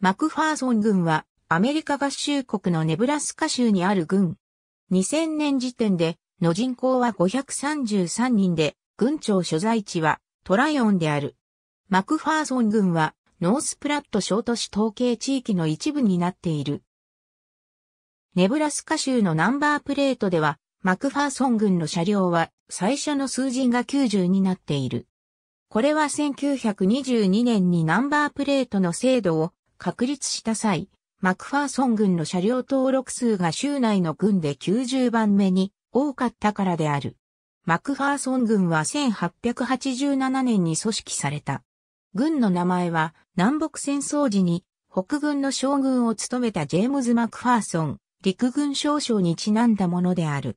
マクファーソン軍はアメリカ合衆国のネブラスカ州にある軍。2000年時点での人口は533人で、軍庁所在地はトライオンである。マクファーソン軍はノースプラット小都市統計地域の一部になっている。ネブラスカ州のナンバープレートでは、マクファーソン軍の車両は最初の数字が90になっている。これは1922年にナンバープレートの制度を確立した際、マクファーソン軍の車両登録数が州内の軍で90番目に多かったからである。マクファーソン軍は1887年に組織された。軍の名前は南北戦争時に北軍の将軍を務めたジェームズ・マクファーソン陸軍少将にちなんだものである。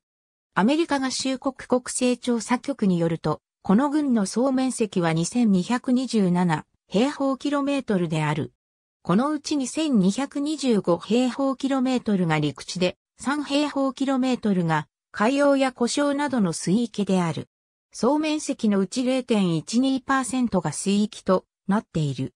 アメリカ合衆国国勢調査局によると、この軍の総面積は2227平方キロメートルである。このうち2225平方キロメートルが陸地で、3平方キロメートルが海洋や湖沼などの水域である。総面積のうち0.12%が水域となっている。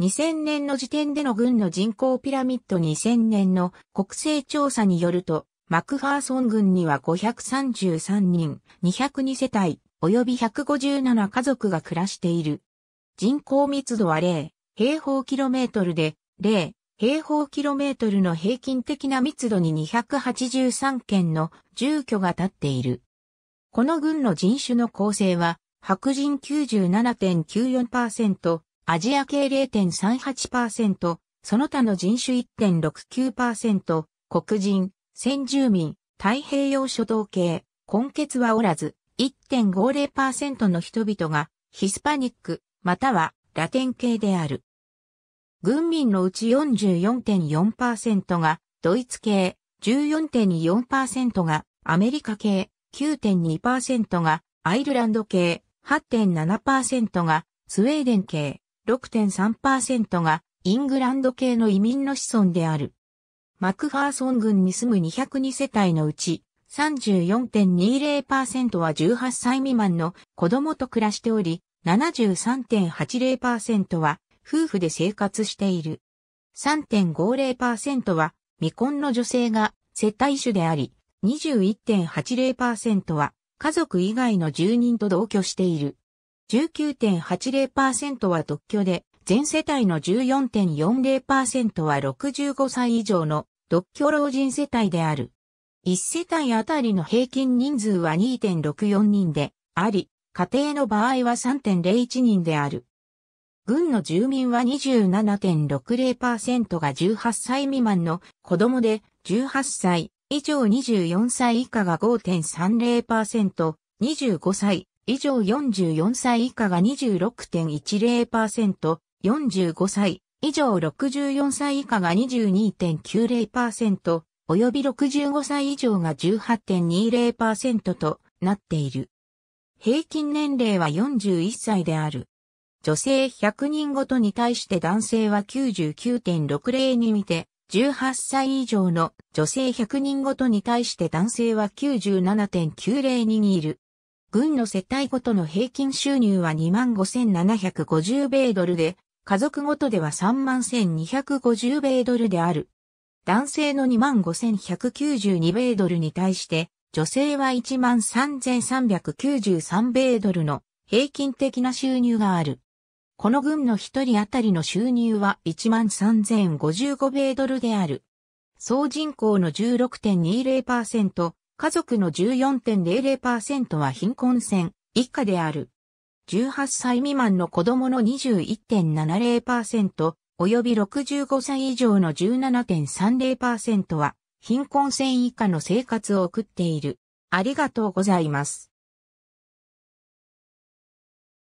2000年の時点での軍の人口ピラミッド2000年の国勢調査によると、マクファーソン軍には533人、202世帯、及び157家族が暮らしている。人口密度は0、平方キロメートルで、0平方キロメートルの平均的な密度に283件の住居が建っている。この群の人種の構成は、白人97.94%、アジア系0.38%、その他の人種1.69%、黒人、先住民、太平洋諸島系、根血はおらず、1.50%の人々がヒスパニック、またはラテン系である。軍民のうち44.4%がドイツ系、14.4%がアメリカ系、9.2%がアイルランド系、8.7%がスウェーデン系、6.3%がイングランド系の移民の子孫である。マクファーソン郡に住む202世帯のうち34.20%は18歳未満の子供と暮らしており、73.80%は夫婦で生活している。3.50%は未婚の女性が接待主であり、21.80%は家族以外の住人と同居している。19.80%は独居で、全世帯の14.40%は65歳以上の独居老人世帯である。1世帯あたりの平均人数は2.64人であり、家庭の場合は3.01人である。軍の住民は27.60%が18歳未満の子供で、18歳以上24歳以下が5.30%、25歳以上44歳以下が26.10%、45歳以上64歳以下が22.90%、及び65歳以上が18.20%となっている。平均年齢は41歳である。女性100人ごとに対して男性は99.60に見て、18歳以上の女性100人ごとに対して男性は97.90にいる。軍の世帯ごとの平均収入は25,750米ドルで、家族ごとでは31,250米ドルである。男性の25,192米ドルに対して、女性は13,393米ドルの平均的な収入がある。この軍の一人当たりの収入は13,055米ドルである。総人口の16.20%、家族の14.00%は貧困線以下である。18歳未満の子供の21.70%、及び65歳以上の17.30%は貧困線以下の生活を送っている。ありがとうございます。